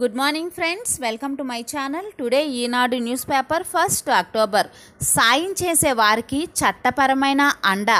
good morning friends welcome to my channel today Eenadu news paper first October సాయం చేసే వారికి చట్టపరమైన అండ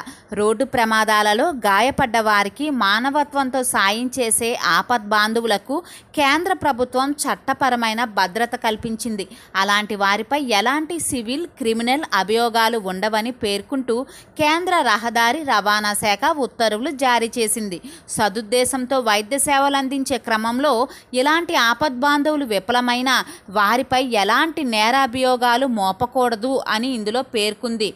రోడ్డు ప్రమాదాలలో గాయపడ్డ వారికి మానవత్వంతో సాయం చేసే ఆపద్ బాంధువులకు కేంద్ర ప్రభుత్వం చట్టపరమైన భద్రత కల్పించింది అలాంటి వారిపై ఎలాంటి సివిల్ క్రిమినల్ అభియోగాలు ఉండవని పేర్కొంటూ కేంద్ర రహదారి రవాణా శాఖ ఉత్తర్వులు జారీ చేసింది సదుద్దేశంతో వైద్య సేవలు అందించే క్రమంలో ఇలాంటి ఆప ఆపద్బాంధవులు విఫలమైన వారిపై ఎలాంటి నేరాభియోగాలు మోపకూడదు అని ఇందులో పేర్కొంది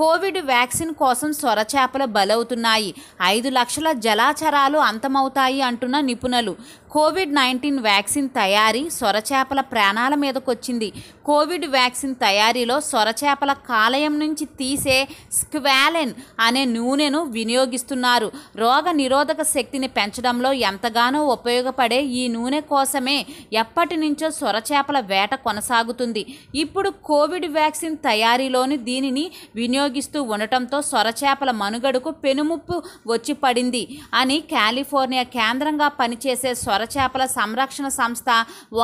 కోవిడ్ వ్యాక్సిన్ కోసం సొరచేపలు బలవుతున్నాయి ఐదు లక్షల జలాచరాలు అంతమవుతాయి అంటున్న నిపుణులు కోవిడ్ నైన్టీన్ వ్యాక్సిన్ తయారీ సొరచేపల ప్రాణాల మీదకొచ్చింది కోవిడ్ వ్యాక్సిన్ తయారీలో సొరచేపల కాలయం నుంచి తీసే స్క్వాలెన్ అనే నూనెను వినియోగిస్తున్నారు రోగ నిరోధక శక్తిని పెంచడంలో ఎంతగానో ఉపయోగపడే ఈ నూనె కోసమే ఎప్పటి నుంచో సొరచేపల వేట కొనసాగుతుంది ఇప్పుడు కోవిడ్ వ్యాక్సిన్ తయారీలోని దీనిని వినియోగ వినియోగిస్తూ ఉండటంతో సొరచేపల మనుగడకు పెనుముప్పు వచ్చి పడింది అని కాలిఫోర్నియా కేంద్రంగా పనిచేసే సొరచేపల సంరక్షణ సంస్థ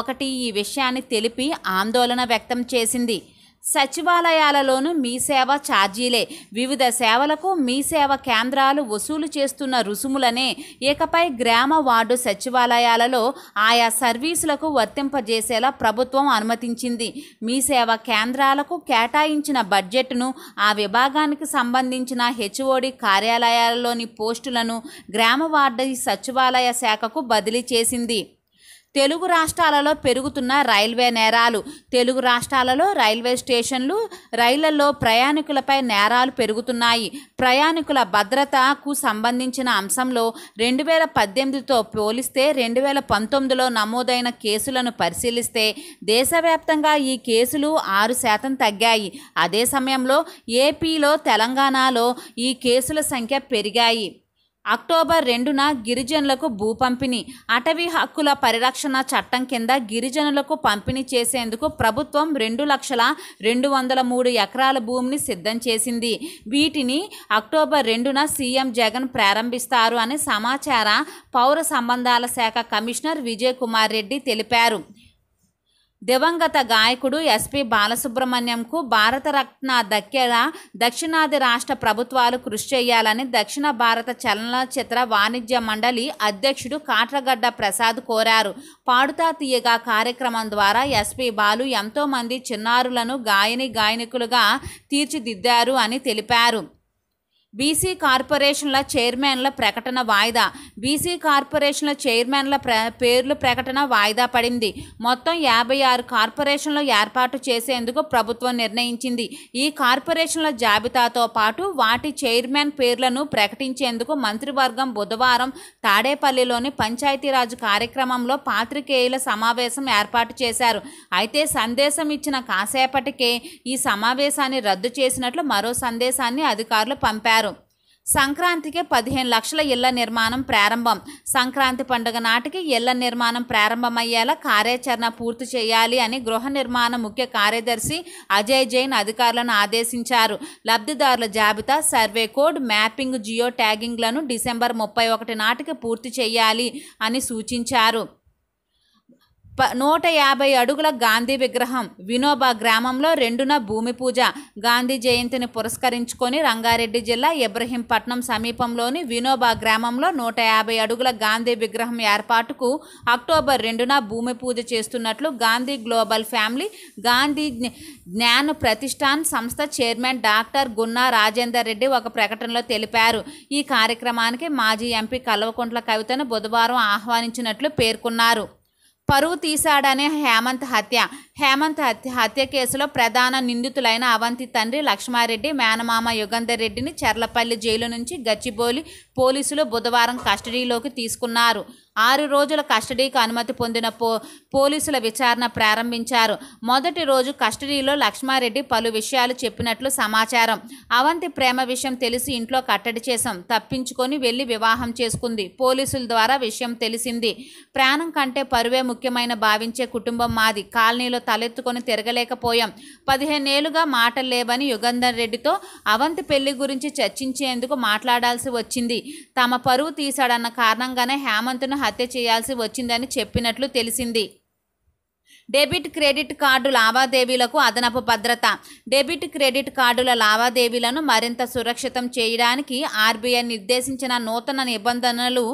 ఒకటి ఈ విషయాన్ని తెలిపి ఆందోళన వ్యక్తం చేసింది సచివాలయాలలోనూ మీ సేవ ఛార్జీలే వివిధ సేవలకు మీ సేవ కేంద్రాలు వసూలు చేస్తున్న రుసుములనే ఇకపై గ్రామ వార్డు సచివాలయాలలో ఆయా సర్వీసులకు వర్తింపజేసేలా ప్రభుత్వం అనుమతించింది మీ సేవ కేంద్రాలకు కేటాయించిన బడ్జెట్ను ఆ విభాగానికి సంబంధించిన హెచ్ఓడి కార్యాలయాలలోని పోస్టులను గ్రామ వార్డు సచివాలయ శాఖకు బదిలీ చేసింది తెలుగు రాష్ట్రాలలో పెరుగుతున్న రైల్వే నేరాలు తెలుగు రాష్ట్రాలలో రైల్వే స్టేషన్లు రైళ్లలో ప్రయాణికులపై నేరాలు పెరుగుతున్నాయి ప్రయాణికుల భద్రతకు సంబంధించిన అంశంలో రెండు వేల పద్దెనిమిదితో పోలిస్తే రెండు వేల పంతొమ్మిదిలో నమోదైన కేసులను పరిశీలిస్తే దేశవ్యాప్తంగా ఈ కేసులు ఆరు శాతం తగ్గాయి అదే సమయంలో ఏపీలో తెలంగాణలో ఈ కేసుల సంఖ్య పెరిగాయి అక్టోబర్ రెండున గిరిజనులకు భూ పంపిణీ అటవీ హక్కుల పరిరక్షణ చట్టం కింద గిరిజనులకు పంపిణీ చేసేందుకు ప్రభుత్వం రెండు లక్షల రెండు వందల మూడు ఎకరాల భూమిని సిద్ధం చేసింది వీటిని అక్టోబర్ రెండున సీఎం జగన్ ప్రారంభిస్తారు అని సమాచార పౌర సంబంధాల శాఖ కమిషనర్ విజయ్ కుమార్ రెడ్డి తెలిపారు దివంగత గాయకుడు ఎస్పి బాలసుబ్రహ్మణ్యంకు భారతరత్న దక్కేలా దక్షిణాది రాష్ట్ర ప్రభుత్వాలు కృషి చేయాలని దక్షిణ భారత చలనచిత్ర వాణిజ్య మండలి అధ్యక్షుడు కాట్రగడ్డ ప్రసాద్ కోరారు పాడుతా తీయగా కార్యక్రమం ద్వారా ఎస్పి బాలు ఎంతోమంది చిన్నారులను గాయని గాయనికులుగా తీర్చిదిద్దారు అని తెలిపారు బీసీ కార్పొరేషన్ల చైర్మన్ల ప్రకటన వాయిదా బీసీ కార్పొరేషన్ల చైర్మన్ల ప్ర పేర్లు ప్రకటన వాయిదా పడింది మొత్తం యాభై ఆరు కార్పొరేషన్లు ఏర్పాటు చేసేందుకు ప్రభుత్వం నిర్ణయించింది ఈ కార్పొరేషన్ల జాబితాతో పాటు వాటి చైర్మన్ పేర్లను ప్రకటించేందుకు మంత్రివర్గం బుధవారం తాడేపల్లిలోని పంచాయతీరాజ్ కార్యక్రమంలో పాత్రికేయుల సమావేశం ఏర్పాటు చేశారు అయితే సందేశం ఇచ్చిన కాసేపటికే ఈ సమావేశాన్ని రద్దు చేసినట్లు మరో సందేశాన్ని అధికారులు పంపారు సంక్రాంతికి పదిహేను లక్షల ఇళ్ల నిర్మాణం ప్రారంభం సంక్రాంతి పండుగ నాటికి ఇళ్ల నిర్మాణం ప్రారంభమయ్యేలా కార్యాచరణ పూర్తి చేయాలి అని గృహ నిర్మాణ ముఖ్య కార్యదర్శి అజయ్ జైన్ అధికారులను ఆదేశించారు లబ్ధిదారుల జాబితా సర్వే కోడ్ మ్యాపింగ్ జియో ట్యాగింగ్లను డిసెంబర్ ముప్పై ఒకటి నాటికి పూర్తి చేయాలి అని సూచించారు ప నూట యాభై అడుగుల గాంధీ విగ్రహం వినోబా గ్రామంలో రెండున భూమి పూజ గాంధీ జయంతిని పురస్కరించుకొని రంగారెడ్డి జిల్లా ఇబ్రహీంపట్నం సమీపంలోని వినోబా గ్రామంలో నూట యాభై అడుగుల గాంధీ విగ్రహం ఏర్పాటుకు అక్టోబర్ రెండున భూమి పూజ చేస్తున్నట్లు గాంధీ గ్లోబల్ ఫ్యామిలీ గాంధీ జ్ఞాన ప్రతిష్టాన్ సంస్థ చైర్మన్ డాక్టర్ గున్నా రాజేందర్ రెడ్డి ఒక ప్రకటనలో తెలిపారు ఈ కార్యక్రమానికి మాజీ ఎంపీ కల్వకుంట్ల కవితను బుధవారం ఆహ్వానించినట్లు పేర్కొన్నారు పరువు తీశాడనే హేమంత్ హత్య హేమంత్ హత్య హత్య కేసులో ప్రధాన నిందితులైన అవంతి తండ్రి లక్ష్మారెడ్డి మేనమామ యుగంధర్ రెడ్డిని చెర్లపల్లి జైలు నుంచి గచ్చిబోలి పోలీసులు బుధవారం కస్టడీలోకి తీసుకున్నారు ఆరు రోజుల కస్టడీకి అనుమతి పొందిన పో పోలీసుల విచారణ ప్రారంభించారు మొదటి రోజు కస్టడీలో లక్ష్మారెడ్డి పలు విషయాలు చెప్పినట్లు సమాచారం అవంతి ప్రేమ విషయం తెలిసి ఇంట్లో కట్టడి చేశాం తప్పించుకొని వెళ్ళి వివాహం చేసుకుంది పోలీసుల ద్వారా విషయం తెలిసింది ప్రాణం కంటే పరువే ముఖ్యమైన భావించే కుటుంబం మాది కాలనీలో తలెత్తుకొని తిరగలేకపోయాం పదిహేనేళ్లుగా మాటలు లేవని యుగంధర్ రెడ్డితో అవంతి పెళ్లి గురించి చర్చించేందుకు మాట్లాడాల్సి వచ్చింది తమ పరువు తీశాడన్న కారణంగానే హేమంత్ను హత్య చేయాల్సి వచ్చిందని చెప్పినట్లు తెలిసింది డెబిట్ క్రెడిట్ కార్డు లావాదేవీలకు అదనపు భద్రత డెబిట్ క్రెడిట్ కార్డుల లావాదేవీలను మరింత సురక్షితం చేయడానికి ఆర్బీఐ నిర్దేశించిన నూతన నిబంధనలు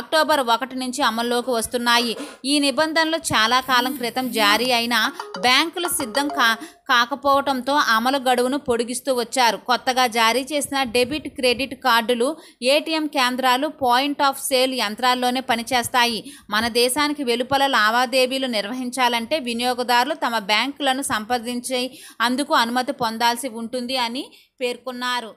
అక్టోబర్ ఒకటి నుంచి అమల్లోకి వస్తున్నాయి ఈ నిబంధనలు చాలా కాలం క్రితం జారీ అయిన బ్యాంకులు సిద్ధం కా కాకపోవడంతో అమలు గడువును పొడిగిస్తూ వచ్చారు కొత్తగా జారీ చేసిన డెబిట్ క్రెడిట్ కార్డులు ఏటీఎం కేంద్రాలు పాయింట్ ఆఫ్ సేల్ యంత్రాల్లోనే పనిచేస్తాయి మన దేశానికి వెలుపల లావాదేవీలు నిర్వహించాలంటే వినియోగదారులు తమ బ్యాంకులను సంప్రదించి అందుకు అనుమతి పొందాల్సి ఉంటుంది అని పేర్కొన్నారు